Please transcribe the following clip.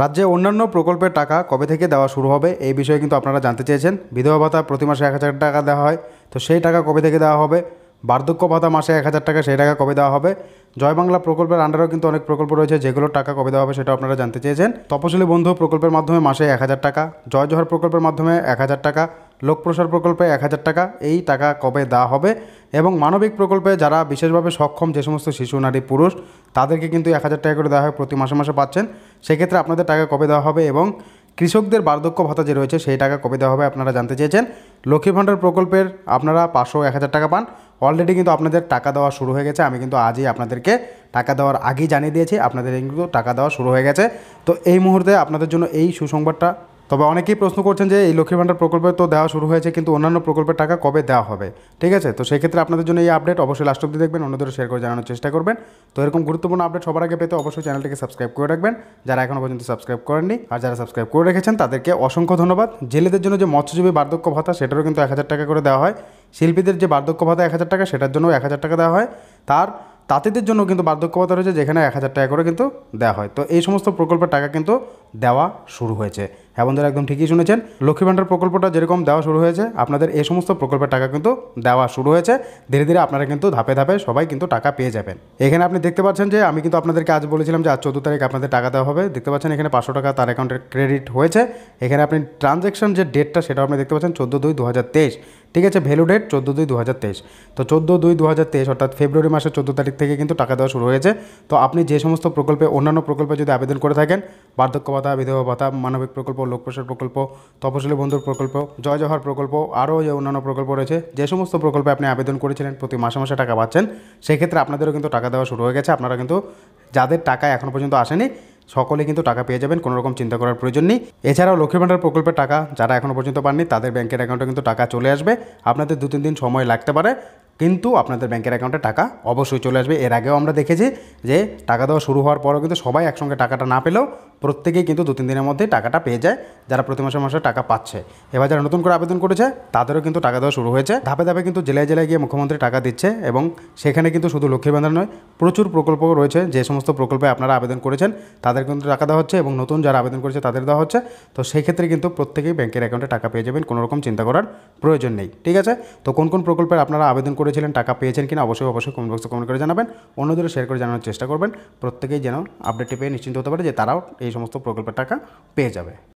রাজ্যে অন্যান্য প্রকল্পের টাকা কবে থেকে দেওয়া শুরু হবে এই বিষয়ে কিন্তু আপনারা জানতে চেয়েছেন বিধবা ভাতা প্রতি মাসে এক হাজার টাকা দেওয়া হয় তো সেই টাকা কবে থেকে দেওয়া হবে বার্ধক্য ভাতা মাসে এক হাজার টাকা সেই টাকা কবে দেওয়া হবে জয় বাংলা প্রকল্পের আন্ডারও কিন্তু অনেক প্রকল্প রয়েছে যেগুলোর টাকা কবে দেওয়া হবে সেটা আপনারা জানতে চেয়েছেন তপশিলি বন্ধু প্রকল্পের মাধ্যমে মাসে এক হাজার টাকা জয় জহর প্রকল্পের মাধ্যমে এক হাজার টাকা লোকপ্রসার প্রকল্পে এক হাজার টাকা এই টাকা কবে দেওয়া হবে এবং মানবিক প্রকল্পে যারা বিশেষভাবে সক্ষম যে সমস্ত শিশু নারী পুরুষ তাদেরকে কিন্তু এক হাজার টাকা করে দেওয়া হয় প্রতি মাসে মাসে পাচ্ছেন সেক্ষেত্রে আপনাদের টাকা কবে দেওয়া হবে এবং কৃষকদের বার্ধক্য ভাতা যে রয়েছে সেই টাকা কবে দেওয়া হবে আপনারা জানতে চেয়েছেন লক্ষ্মী ভাণ্ডার প্রকল্পের আপনারা পাঁচশো এক হাজার টাকা পান অলরেডি কিন্তু আপনাদের টাকা দেওয়া শুরু হয়ে গেছে আমি কিন্তু আজই আপনাদেরকে টাকা দেওয়ার আগেই জানিয়ে দিয়েছি আপনাদের কিন্তু টাকা দেওয়া শুরু হয়ে গেছে তো এই মুহূর্তে আপনাদের জন্য এই সুসংবাদটা তবে অনেকেই প্রশ্ন করছেন যে এই লক্ষ্মীর ভাণ্ডার প্রকল্পে তো দেওয়া শুরু হয়েছে কিন্তু অন্যান্য প্রকল্পের টাকা কবে দেওয়া হবে ঠিক আছে তো সেক্ষেত্রে আপনাদের জন্য এই আপডেট অবশ্যই লাস্ট অব্দি দেখবেন অন্যদের শেয়ার করে জানানোর চেষ্টা করবেন তো এরকম গুরুত্বপূর্ণ আপডেট সবার আগে পেতে অবশ্যই চ্যানেলটিকে সাবস্ক্রাইব করে রাখবেন যারা এখনও পর্যন্ত সাবস্ক্রাইব করেননি আর যারা সাবস্ক্রাইব করে রেখেছেন তাদেরকে অসংখ্য ধন্যবাদ জেলেদের জন্য যে মৎস্যজীবী বার্ধক্য ভাতা সেটারও কিন্তু এক হাজার টাকা করে দেওয়া হয় শিল্পীদের যে বার্ধক্য ভাতা এক হাজার টাকা সেটার জন্যও এক হাজার টাকা দেওয়া হয় তার তাঁতিদের জন্য কিন্তু বার্ধক্য ভাতা রয়েছে যেখানে এক হাজার টাকা করে কিন্তু দেওয়া হয় তো এই সমস্ত প্রকল্পের টাকা কিন্তু দেওয়া শুরু হয়েছে হ্যাঁ বন্ধুরা একদম ঠিকই শুনেছেন লক্ষ্মী ভাণ্ডার প্রকল্পটা যেরকম দেওয়া শুরু হয়েছে আপনাদের এই সমস্ত প্রকল্পের টাকা কিন্তু দেওয়া শুরু হয়েছে ধীরে ধীরে আপনারা কিন্তু ধাপে ধাপে সবাই কিন্তু টাকা পেয়ে যাবেন এখানে আপনি দেখতে পাচ্ছেন যে আমি কিন্তু আপনাদেরকে আজ বলেছিলাম যে আজ চোদ্দো তারিখ আপনাদের টাকা দেওয়া হবে দেখতে পাচ্ছেন এখানে পাঁচশো টাকা তার অ্যাকাউন্টে ক্রেডিট হয়েছে এখানে আপনি ট্রানজ্যাকশন যে ডেটটা সেটা আপনি দেখতে পাচ্ছেন চোদ্দো দুই দু ঠিক আছে ভ্যালু ডেট চোদ্দো দুই দু তো চোদ্দো দুই দু অর্থাৎ ফেব্রুয়ারি মাসের চোদ্দো তারিখ থেকে কিন্তু টাকা দেওয়া শুরু হয়েছে তো আপনি যে সমস্ত প্রকল্পে অন্যান্য প্রকল্পে যদি আবেদন করে থাকেন বার্ধক্য ভাতা বিধবা ভাতা মানবিক প্রকল্প লোকপ্রসার প্রকল্প তপশিলী বন্ধুর প্রকল্প জয় জহর প্রকল্প আরও যে অন্যান্য প্রকল্প রয়েছে যে সমস্ত প্রকল্পে আপনি আবেদন করেছিলেন প্রতি মাসে মাসে টাকা পাচ্ছেন সেক্ষেত্রে আপনাদেরও কিন্তু টাকা দেওয়া শুরু হয়ে গেছে আপনারা কিন্তু যাদের টাকা এখনও পর্যন্ত আসেনি সকলে কিন্তু টাকা পেয়ে যাবেন কোনো রকম চিন্তা করার প্রয়োজন নেই এছাড়াও লক্ষ্মী ভাণ্ডার প্রকল্পের টাকা যারা এখনও পর্যন্ত পাননি তাদের ব্যাংকের অ্যাকাউন্টে কিন্তু টাকা চলে আসবে আপনাদের দু তিন দিন সময় লাগতে পারে কিন্তু আপনাদের ব্যাংকের অ্যাকাউন্টে টাকা অবশ্যই চলে আসবে এর আগেও আমরা দেখেছি যে টাকা দেওয়া শুরু হওয়ার পরেও কিন্তু সবাই একসঙ্গে টাকাটা না পেলেও প্রত্যেকেই কিন্তু দু তিন দিনের মধ্যে টাকাটা পেয়ে যায় যারা প্রতি মাসে মাসে টাকা পাচ্ছে এবার যারা নতুন করে আবেদন করেছে তাদেরও কিন্তু টাকা দেওয়া শুরু হয়েছে ধাপে ধাপে কিন্তু জেলায় জেলায় গিয়ে মুখ্যমন্ত্রী টাকা দিচ্ছে এবং সেখানে কিন্তু শুধু লক্ষ্মী ভান্ডার নয় প্রচুর প্রকল্প রয়েছে যে সমস্ত প্রকল্পে আপনারা আবেদন করেছেন তাদের কিন্তু টাকা দেওয়া হচ্ছে এবং নতুন যারা আবেদন করেছে তাদের দেওয়া হচ্ছে তো সেই ক্ষেত্রে কিন্তু প্রত্যেকেই ব্যাংকের অ্যাকাউন্টে টাকা পেয়ে যাবেন কোনোরকম চিন্তা করার প্রয়োজন নেই ঠিক আছে তো কোন কোন প্রকল্পের আপনারা আবেদন করে করেছিলেন টাকা পেয়েছেন কিনা অবশ্যই অবশ্যই কমেন্ট বক্সে কমেন্ট করে জানাবেন অন্যদের শেয়ার করে জানানোর চেষ্টা করবেন প্রত্যেকেই যেন আপডেটটি পেয়ে নিশ্চিন্ত হতে পারে যে তারাও এই সমস্ত প্রকল্পের টাকা পেয়ে যাবে